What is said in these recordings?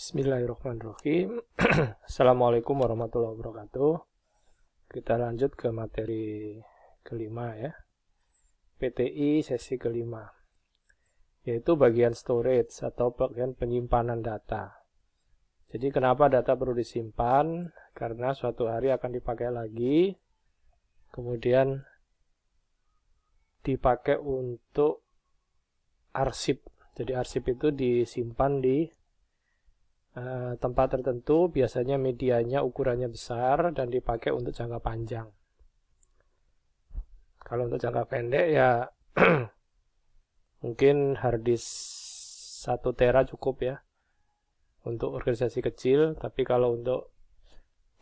Bismillahirrahmanirrahim. Assalamualaikum warahmatullahi wabarakatuh. Kita lanjut ke materi kelima ya. PTI sesi kelima. Yaitu bagian storage atau bagian penyimpanan data. Jadi kenapa data perlu disimpan? Karena suatu hari akan dipakai lagi. Kemudian dipakai untuk arsip. Jadi arsip itu disimpan di Eh, tempat tertentu biasanya medianya ukurannya besar dan dipakai untuk jangka panjang. Kalau untuk jangka pendek ya mungkin harddisk satu tera cukup ya untuk organisasi kecil, tapi kalau untuk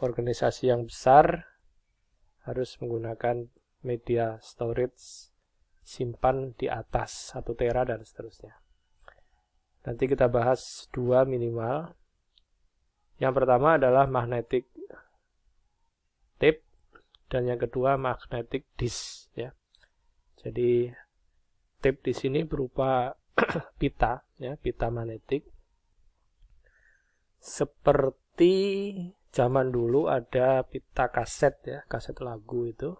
organisasi yang besar harus menggunakan media storage simpan di atas satu tera dan seterusnya. Nanti kita bahas dua minimal. Yang pertama adalah magnetic tape dan yang kedua magnetic disk ya. Jadi tape di sini berupa pita ya, pita magnetik. Seperti zaman dulu ada pita kaset ya, kaset lagu itu.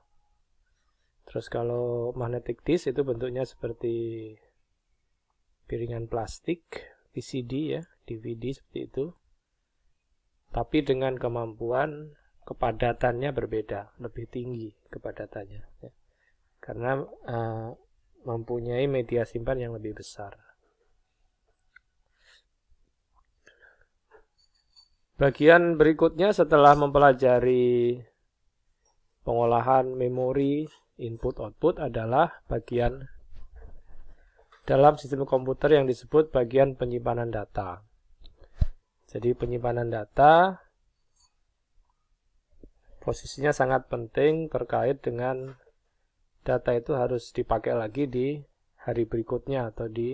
Terus kalau magnetic disk itu bentuknya seperti piringan plastik, VCD ya, DVD seperti itu tapi dengan kemampuan kepadatannya berbeda, lebih tinggi kepadatannya, ya. karena uh, mempunyai media simpan yang lebih besar. Bagian berikutnya setelah mempelajari pengolahan memori input-output adalah bagian dalam sistem komputer yang disebut bagian penyimpanan data. Jadi penyimpanan data posisinya sangat penting terkait dengan data itu harus dipakai lagi di hari berikutnya atau di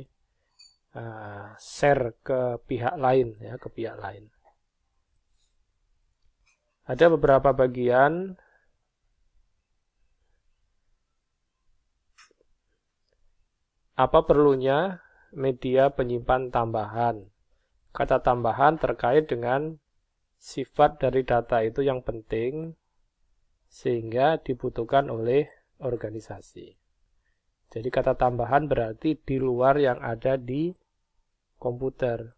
uh, share ke pihak lain ya ke pihak lain. Ada beberapa bagian apa perlunya media penyimpan tambahan kata tambahan terkait dengan sifat dari data itu yang penting sehingga dibutuhkan oleh organisasi. Jadi kata tambahan berarti di luar yang ada di komputer.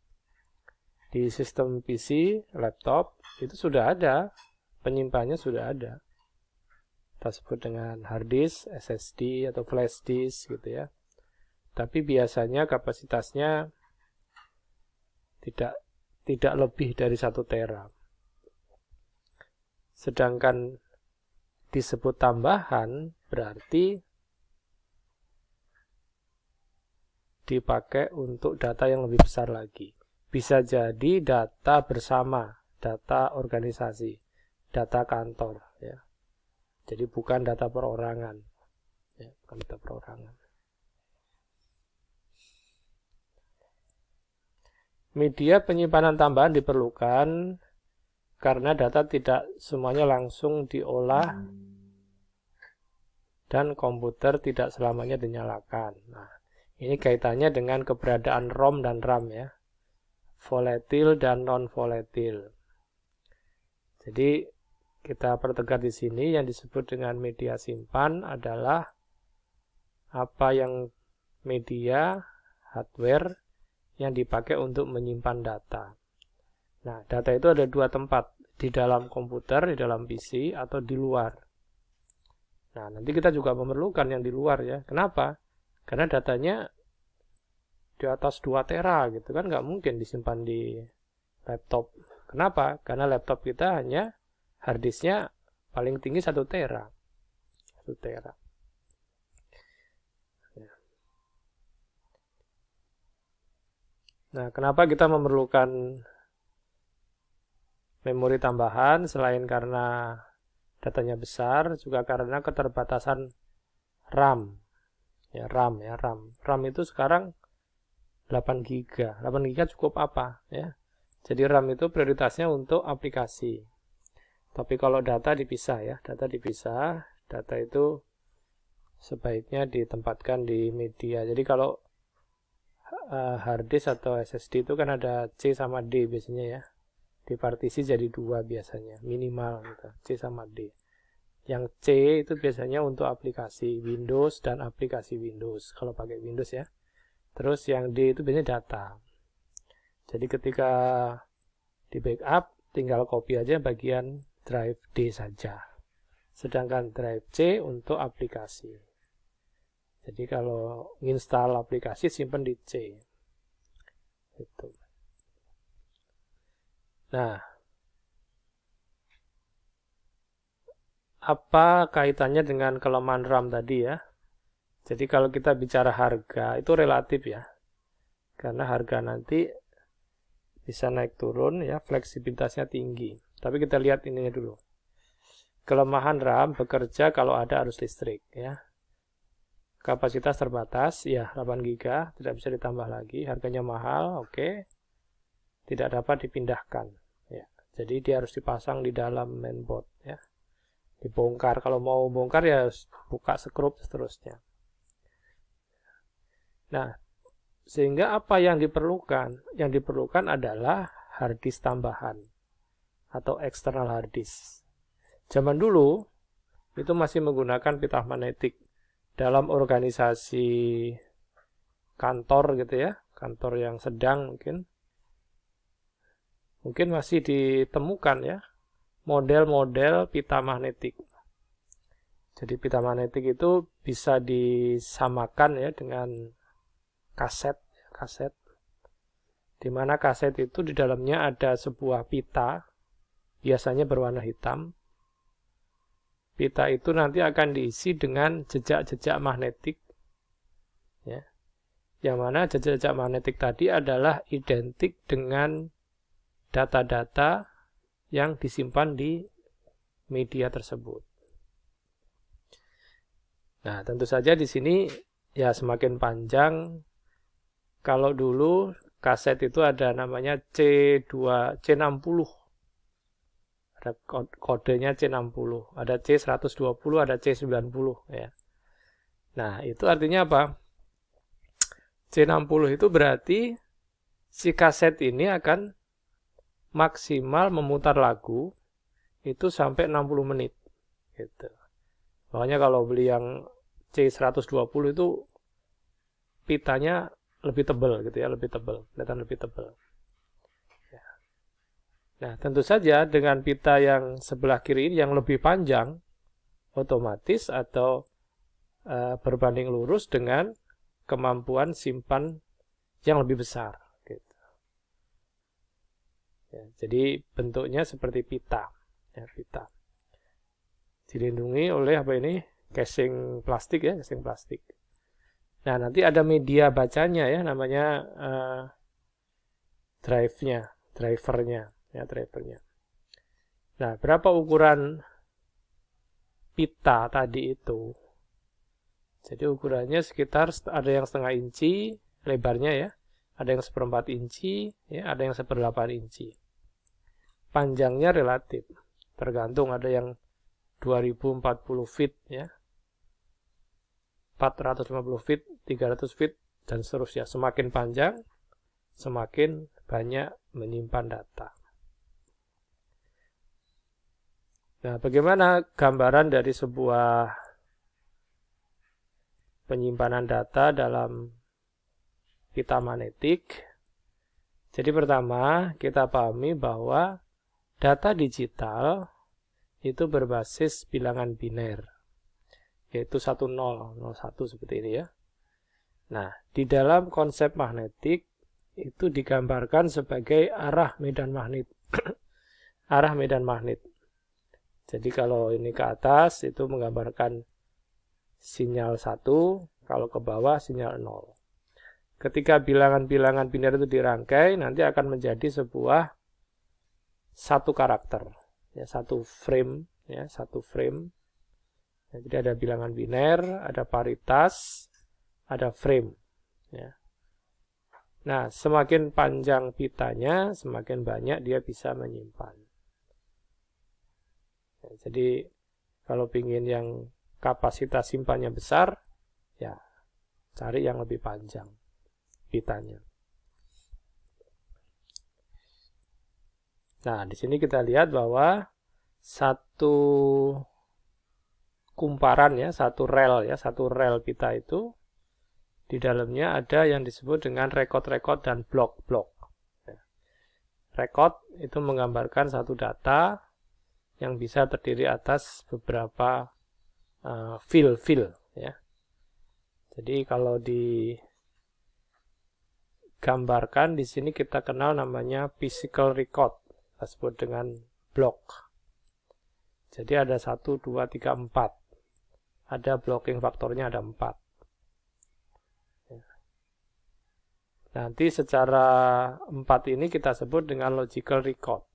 Di sistem PC, laptop, itu sudah ada. Penyimpannya sudah ada. Kita sebut dengan hard disk, SSD, atau flash disk gitu ya. Tapi biasanya kapasitasnya tidak tidak lebih dari satu tera sedangkan disebut tambahan berarti dipakai untuk data yang lebih besar lagi bisa jadi data bersama data organisasi data kantor ya jadi bukan data perorangan ya, bukan data perorangan Media penyimpanan tambahan diperlukan karena data tidak semuanya langsung diolah hmm. dan komputer tidak selamanya dinyalakan. Nah, ini kaitannya dengan keberadaan ROM dan RAM ya. volatile dan non volatile Jadi kita pertegas di sini yang disebut dengan media simpan adalah apa yang media hardware yang dipakai untuk menyimpan data. Nah, data itu ada dua tempat, di dalam komputer, di dalam PC, atau di luar. Nah, nanti kita juga memerlukan yang di luar ya. Kenapa? Karena datanya di atas 2 tera gitu kan nggak mungkin disimpan di laptop. Kenapa? Karena laptop kita hanya harddisknya paling tinggi 1 tera. 1 tera. Nah, kenapa kita memerlukan memori tambahan selain karena datanya besar, juga karena keterbatasan RAM. Ya, RAM ya, RAM. RAM itu sekarang 8 GB. 8 GB cukup apa, ya? Jadi RAM itu prioritasnya untuk aplikasi. Tapi kalau data dipisah ya, data dipisah, data itu sebaiknya ditempatkan di media. Jadi kalau uh, hard disk atau SSD itu kan ada C sama D biasanya ya dipartisi jadi dua biasanya minimal gitu C sama D yang C itu biasanya untuk aplikasi Windows dan aplikasi Windows kalau pakai Windows ya terus yang D itu biasanya data jadi ketika di backup tinggal copy aja bagian drive D saja sedangkan drive C untuk aplikasi jadi kalau install aplikasi simpan di C. Itu. Nah, apa kaitannya dengan kelemahan RAM tadi ya? Jadi kalau kita bicara harga itu relatif ya. Karena harga nanti bisa naik turun ya, fleksibilitasnya tinggi. Tapi kita lihat ininya dulu. Kelemahan RAM bekerja kalau ada arus listrik ya kapasitas terbatas ya 8 GB tidak bisa ditambah lagi harganya mahal oke okay. tidak dapat dipindahkan ya jadi dia harus dipasang di dalam mainboard ya dibongkar kalau mau bongkar ya buka skrup seterusnya nah sehingga apa yang diperlukan yang diperlukan adalah hard disk tambahan atau external hard disk zaman dulu itu masih menggunakan pita magnetik dalam organisasi kantor gitu ya, kantor yang sedang mungkin. Mungkin masih ditemukan ya model-model pita magnetik. Jadi pita magnetik itu bisa disamakan ya dengan kaset, kaset. Di mana kaset itu di dalamnya ada sebuah pita biasanya berwarna hitam pita itu nanti akan diisi dengan jejak-jejak magnetik ya yang mana jejak-jejak magnetik tadi adalah identik dengan data-data yang disimpan di media tersebut. Nah, tentu saja di sini ya semakin panjang. Kalau dulu kaset itu ada namanya C2 C60 ada kodenya C60, ada C120, ada C90 ya. Nah, itu artinya apa? C60 itu berarti si kaset ini akan maksimal memutar lagu itu sampai 60 menit gitu. Makanya kalau beli yang C120 itu pitanya lebih tebal gitu ya, lebih tebal, kelihatan lebih tebal. Nah, tentu saja dengan pita yang sebelah kiri ini yang lebih panjang, otomatis atau uh, berbanding lurus dengan kemampuan simpan yang lebih besar. Gitu. Ya, jadi bentuknya seperti pita, ya, pita. Dilindungi oleh apa ini? Casing plastik ya, casing plastik. Nah, nanti ada media bacanya ya, namanya uh, drive-nya, drivernya ya drivernya. Nah, berapa ukuran pita tadi itu? Jadi ukurannya sekitar ada yang setengah inci lebarnya ya, ada yang seperempat inci, ya, ada yang seperdelapan inci. Panjangnya relatif, tergantung ada yang 2040 feet ya, 450 feet, 300 feet, dan seterusnya. Semakin panjang, semakin banyak menyimpan data. Nah, bagaimana gambaran dari sebuah penyimpanan data dalam pita magnetik? Jadi pertama, kita pahami bahwa data digital itu berbasis bilangan biner, yaitu 10, 01 seperti ini ya. Nah, di dalam konsep magnetik itu digambarkan sebagai arah medan magnet. arah medan magnet. Jadi kalau ini ke atas itu menggambarkan sinyal 1, kalau ke bawah sinyal 0. Ketika bilangan-bilangan biner itu dirangkai, nanti akan menjadi sebuah satu karakter, ya satu frame, ya satu frame. Ya, jadi ada bilangan biner, ada paritas, ada frame, ya. Nah, semakin panjang pitanya, semakin banyak dia bisa menyimpan. Jadi kalau pingin yang kapasitas simpannya besar, ya cari yang lebih panjang pitanya. Nah, di sini kita lihat bahwa satu kumparan ya, satu rel ya, satu rel pita itu di dalamnya ada yang disebut dengan rekod-rekod dan blok-blok. Nah, rekod itu menggambarkan satu data, yang bisa terdiri atas beberapa uh, eh, fill fill ya. Jadi kalau digambarkan di sini kita kenal namanya physical record, disebut dengan block. Jadi ada satu, dua, tiga, empat. Ada blocking faktornya ada empat. Ya. Nanti secara 4 ini kita sebut dengan logical record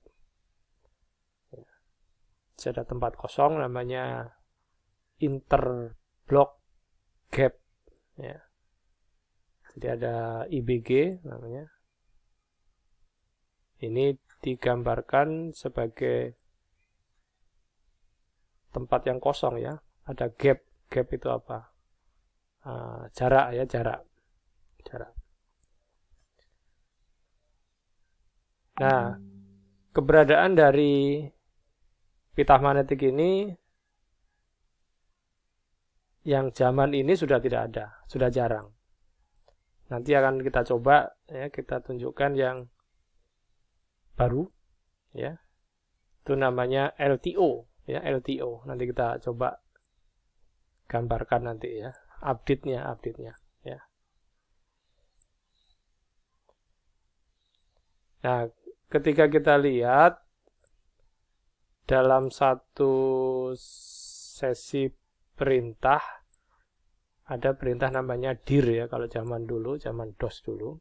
ada tempat kosong namanya interblock gap ya. Jadi ada IBG namanya. Ini digambarkan sebagai tempat yang kosong ya. Ada gap. Gap itu apa? Uh, jarak ya, jarak. Jarak. Nah, keberadaan dari Pita magnetik ini yang zaman ini sudah tidak ada, sudah jarang. Nanti akan kita coba ya, kita tunjukkan yang baru ya. Itu namanya LTO ya, LTO. Nanti kita coba gambarkan nanti ya, update-nya, update-nya ya. Nah, ketika kita lihat dalam satu sesi perintah ada perintah namanya dir ya kalau zaman dulu zaman DOS dulu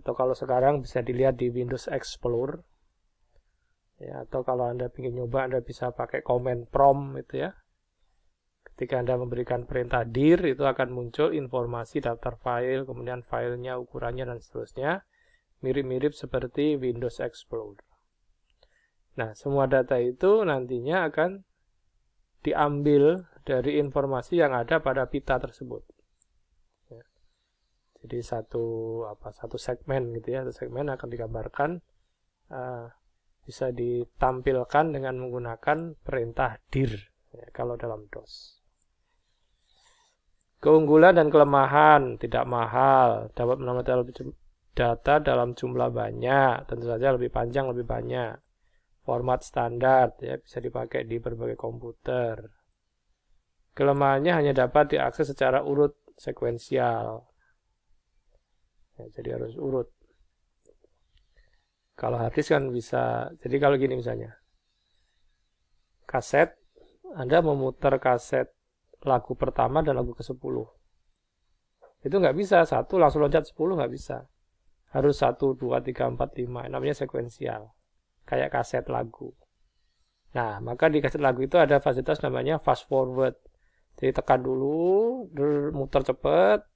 atau kalau sekarang bisa dilihat di Windows Explorer ya atau kalau anda ingin nyoba anda bisa pakai command prompt itu ya ketika anda memberikan perintah dir itu akan muncul informasi daftar file kemudian filenya ukurannya dan seterusnya mirip-mirip seperti Windows Explorer Nah, semua data itu nantinya akan diambil dari informasi yang ada pada pita tersebut. Ya. Jadi satu apa satu segmen gitu ya, satu segmen akan digambarkan uh, bisa ditampilkan dengan menggunakan perintah dir ya, kalau dalam DOS. Keunggulan dan kelemahan tidak mahal, dapat menampilkan data dalam jumlah banyak, tentu saja lebih panjang lebih banyak format standar ya bisa dipakai di berbagai komputer. Kelemahannya hanya dapat diakses secara urut sekuensial. Ya, jadi harus urut. Kalau harddisk kan bisa, jadi kalau gini misalnya, kaset, Anda memutar kaset lagu pertama dan lagu ke-10. Itu nggak bisa, satu langsung loncat 10 nggak bisa. Harus 1, 2, 3, 4, 5, namanya sekuensial kayak kaset lagu. Nah, maka di kaset lagu itu ada fasilitas namanya fast forward. Jadi tekan dulu, muter cepat,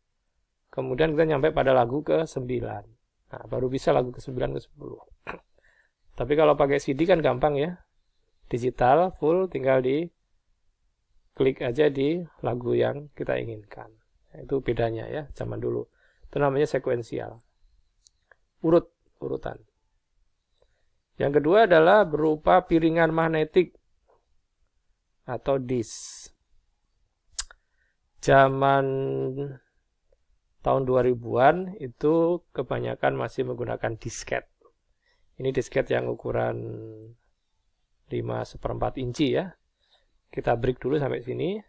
kemudian kita nyampe pada lagu ke 9. Nah, baru bisa lagu ke 9 ke 10. Tapi kalau pakai CD kan gampang ya. Digital full tinggal di klik aja di lagu yang kita inginkan. Nah, itu bedanya ya zaman dulu. Itu namanya sekuensial. Urut, urutan. Yang kedua adalah berupa piringan magnetik atau disk. Zaman tahun 2000-an itu kebanyakan masih menggunakan disket. Ini disket yang ukuran 5 seperempat inci ya. Kita break dulu sampai sini.